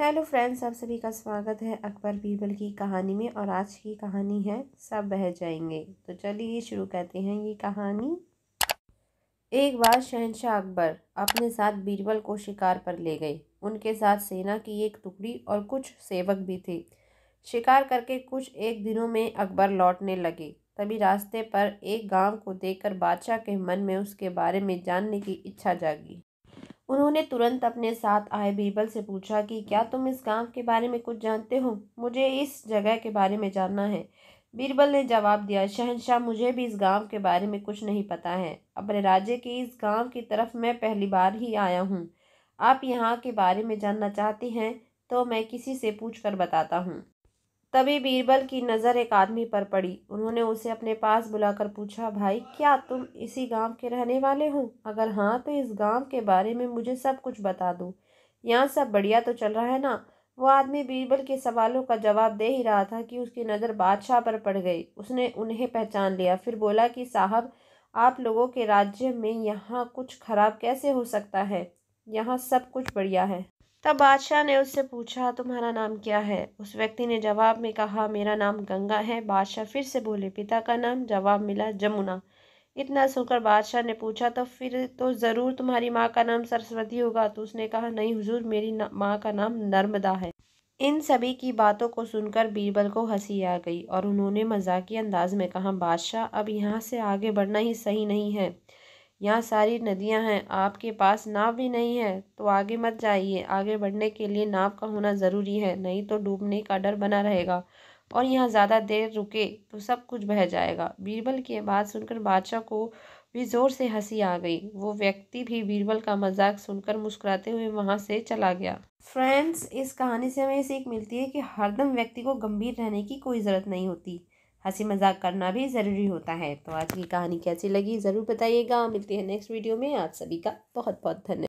hello friends आप सभी का स्वागत है अकबर बीरबल की कहानी में और आज की कहानी है सब बह जाएंगे तो चलिए शुरू करते हैं ये कहानी एक बार शहनशाह अकबर अपने साथ बीरबल को शिकार पर ले गए उनके साथ सेना की एक टुकड़ी और कुछ सेवक भी थे शिकार करके कुछ एक दिनों में अकबर लौटने लगे तभी रास्ते पर एक गांव को देखकर बादशाह के मन में उसके बारे में जानने की इच्छा जागी उन्होंने तुरंत अपने साथ आए बीरबल से पूछा कि क्या तुम इस गांव के बारे में कुछ जानते हो मुझे इस जगह के बारे में जानना है बीरबल ने जवाब दिया शहनशाह मुझे भी इस गांव के बारे में कुछ नहीं पता है अपने राज्य के इस गांव की तरफ मैं पहली बार ही आया हूँ आप यहाँ के बारे में जानना चाहते हैं तो मैं किसी से पूछ कर बताता हूँ तभी बीरबल की नज़र एक आदमी पर पड़ी उन्होंने उसे अपने पास बुलाकर पूछा भाई क्या तुम इसी गांव के रहने वाले हो अगर हाँ तो इस गांव के बारे में मुझे सब कुछ बता दो यहाँ सब बढ़िया तो चल रहा है ना वो आदमी बीरबल के सवालों का जवाब दे ही रहा था कि उसकी नज़र बादशाह पर पड़ गई उसने उन्हें पहचान लिया फिर बोला कि साहब आप लोगों के राज्य में यहाँ कुछ खराब कैसे हो सकता है यहाँ सब कुछ बढ़िया है तब बादशाह ने उससे पूछा तुम्हारा नाम क्या है उस व्यक्ति ने जवाब में कहा मेरा नाम गंगा है बादशाह फिर से बोले पिता का नाम जवाब मिला जमुना इतना सुनकर बादशाह ने पूछा तो फिर तो ज़रूर तुम्हारी माँ का नाम सरस्वती होगा तो उसने कहा नहीं हुजूर मेरी माँ का नाम नर्मदा है इन सभी की बातों को सुनकर बीरबल को हंसी आ गई और उन्होंने मजाकी अंदाज में कहा बादशाह अब यहाँ से आगे बढ़ना ही सही नहीं है यहाँ सारी नदियाँ हैं आपके पास नाव भी नहीं है तो आगे मत जाइए आगे बढ़ने के लिए नाव का होना ज़रूरी है नहीं तो डूबने का डर बना रहेगा और यहाँ ज़्यादा देर रुके तो सब कुछ बह जाएगा बीरबल की बात सुनकर बादशाह को भी ज़ोर से हंसी आ गई वो व्यक्ति भी बीरबल का मजाक सुनकर मुस्कुराते हुए वहाँ से चला गया फ्रेंड्स इस कहानी से हमें सीख मिलती है कि हरदम व्यक्ति को गंभीर रहने की कोई ज़रूरत नहीं होती हंसी मजाक करना भी ज़रूरी होता है तो आज की कहानी कैसी लगी ज़रूर बताइएगा मिलती है नेक्स्ट वीडियो में आप सभी का बहुत बहुत धन्यवाद